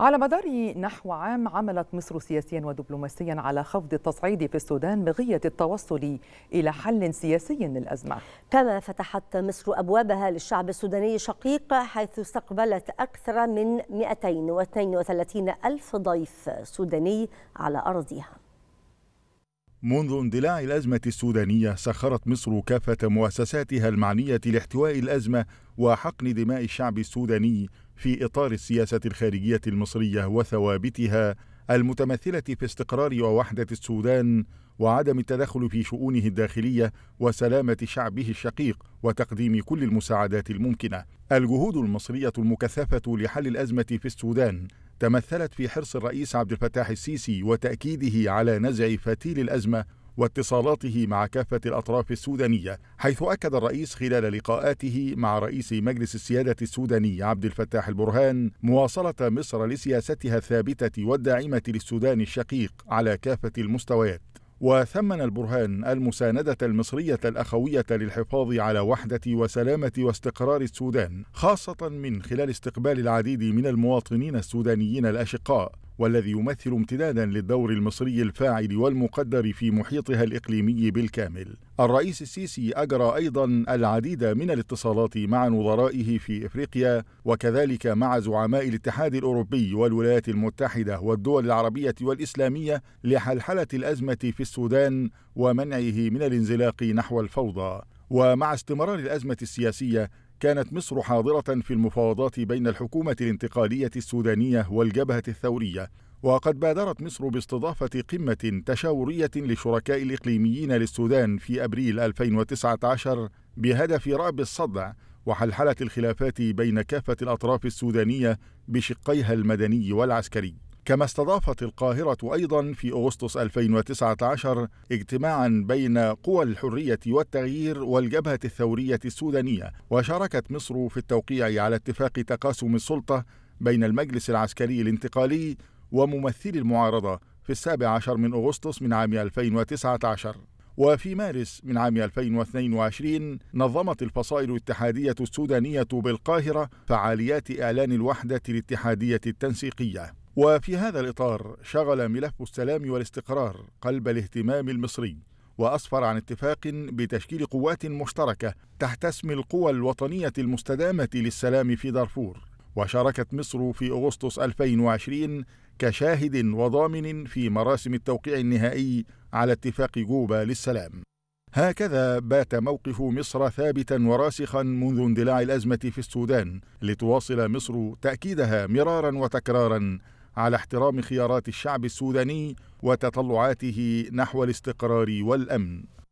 على مدار نحو عام عملت مصر سياسيا ودبلوماسيا على خفض التصعيد في السودان بغية التوصل إلى حل سياسي للأزمة كما فتحت مصر أبوابها للشعب السوداني الشقيق حيث استقبلت أكثر من 232 ألف ضيف سوداني على أرضها منذ اندلاع الأزمة السودانية سخرت مصر كافة مؤسساتها المعنية لاحتواء الأزمة وحقن دماء الشعب السوداني في إطار السياسة الخارجية المصرية وثوابتها المتمثلة في استقرار ووحدة السودان وعدم التدخل في شؤونه الداخلية وسلامة شعبه الشقيق وتقديم كل المساعدات الممكنة. الجهود المصرية المكثفة لحل الأزمة في السودان تمثلت في حرص الرئيس عبد الفتاح السيسي وتأكيده على نزع فتيل الأزمة واتصالاته مع كافة الأطراف السودانية حيث أكد الرئيس خلال لقاءاته مع رئيس مجلس السيادة السوداني عبد الفتاح البرهان مواصلة مصر لسياستها الثابتة والداعمة للسودان الشقيق على كافة المستويات وثمن البرهان المساندة المصرية الأخوية للحفاظ على وحدة وسلامة واستقرار السودان خاصة من خلال استقبال العديد من المواطنين السودانيين الأشقاء والذي يمثل امتدادا للدور المصري الفاعل والمقدر في محيطها الإقليمي بالكامل الرئيس السيسي أجرى أيضا العديد من الاتصالات مع نظرائه في إفريقيا وكذلك مع زعماء الاتحاد الأوروبي والولايات المتحدة والدول العربية والإسلامية لحلحلة الأزمة في السودان ومنعه من الانزلاق نحو الفوضى ومع استمرار الأزمة السياسية كانت مصر حاضرة في المفاوضات بين الحكومة الانتقالية السودانية والجبهة الثورية وقد بادرت مصر باستضافة قمة تشاورية للشركاء الإقليميين للسودان في أبريل 2019 بهدف رأب الصدع وحلحلة الخلافات بين كافة الأطراف السودانية بشقيها المدني والعسكري كما استضافت القاهرة أيضا في أغسطس 2019 اجتماعا بين قوى الحرية والتغيير والجبهة الثورية السودانية وشاركت مصر في التوقيع على اتفاق تقاسم السلطة بين المجلس العسكري الانتقالي وممثلي المعارضة في السابع عشر من أغسطس من عام 2019 وفي مارس من عام 2022 نظمت الفصائل الاتحادية السودانية بالقاهرة فعاليات إعلان الوحدة الاتحادية التنسيقية وفي هذا الإطار شغل ملف السلام والاستقرار قلب الاهتمام المصري وأسفر عن اتفاق بتشكيل قوات مشتركة تحت اسم القوى الوطنية المستدامة للسلام في دارفور وشاركت مصر في أغسطس 2020 كشاهد وضامن في مراسم التوقيع النهائي على اتفاق جوبا للسلام هكذا بات موقف مصر ثابتا وراسخا منذ اندلاع الازمه في السودان لتواصل مصر تاكيدها مرارا وتكرارا على احترام خيارات الشعب السوداني وتطلعاته نحو الاستقرار والامن